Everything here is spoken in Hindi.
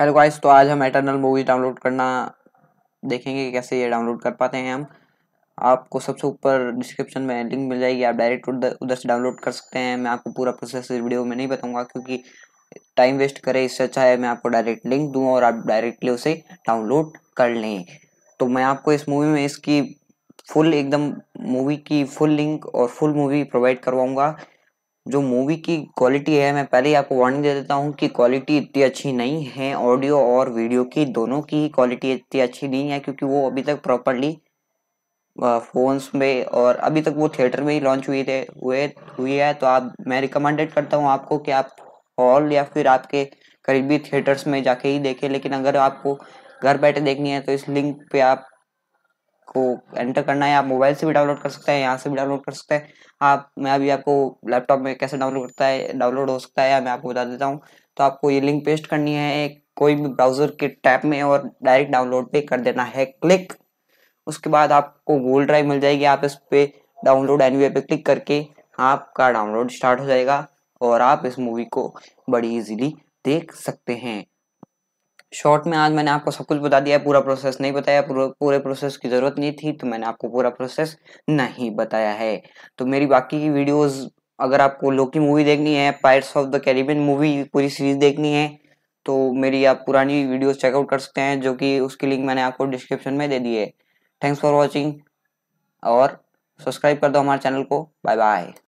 हेलो गाइस तो आज हम एटर्नल मूवी डाउनलोड करना देखेंगे कैसे ये डाउनलोड कर पाते हैं हम आपको सबसे ऊपर डिस्क्रिप्शन में लिंक मिल जाएगी आप डायरेक्ट उधर से डाउनलोड कर सकते हैं मैं आपको पूरा प्रोसेस इस वीडियो में नहीं बताऊंगा क्योंकि टाइम वेस्ट करें इससे अच्छा है मैं आपको डायरेक्ट लिंक दूँ और आप डायरेक्टली उसे डाउनलोड कर लें तो मैं आपको इस मूवी में इसकी फुल एकदम मूवी की फुल लिंक और फुल मूवी प्रोवाइड करवाऊँगा जो मूवी की क्वालिटी है मैं पहले ही आपको वार्निंग दे देता हूँ कि क्वालिटी इतनी अच्छी नहीं है ऑडियो और वीडियो की दोनों की ही क्वालिटी इतनी अच्छी नहीं है क्योंकि वो अभी तक प्रॉपरली फ़ोन्स में और अभी तक वो थिएटर में ही लॉन्च हुई थे हुए हुई है तो आप मैं रिकमेंडेड करता हूँ आपको कि आप हॉल या फिर आपके करीबी थिएटर्स में जाके ही देखें लेकिन अगर आपको घर बैठे देखनी है तो इस लिंक पे आप आपको एंटर करना है आप मोबाइल से भी डाउनलोड कर सकते हैं यहाँ से भी डाउनलोड कर सकते हैं आप मैं अभी आपको लैपटॉप में कैसे डाउनलोड करता है डाउनलोड हो सकता है या मैं आपको बता देता हूँ तो आपको ये लिंक पेस्ट करनी है कोई भी ब्राउजर के टैप में और डायरेक्ट डाउनलोड पे कर देना है क्लिक उसके बाद आपको गूगल ड्राइव मिल जाएगी आप इस पर डाउनलोड एन पे क्लिक करके आपका डाउनलोड स्टार्ट हो जाएगा और आप इस मूवी को बड़ी इजीली देख सकते हैं शॉर्ट में आज मैंने आपको सब कुछ बता दिया पूरा प्रोसेस नहीं बताया पूरे पूरे प्रोसेस की ज़रूरत नहीं थी तो मैंने आपको पूरा प्रोसेस नहीं बताया है तो मेरी बाकी की वीडियोस अगर आपको लोकी मूवी देखनी है Pirates of the Caribbean movie पूरी सीरीज देखनी है तो मेरी आप पुरानी वीडियोस चेकआउट कर सकते हैं जो कि उसकी लिंक मैंने आपको डिस्क्रिप्शन में दे दी है थैंक्स फॉर वॉचिंग और सब्सक्राइब कर दो हमारे चैनल को बाय बाय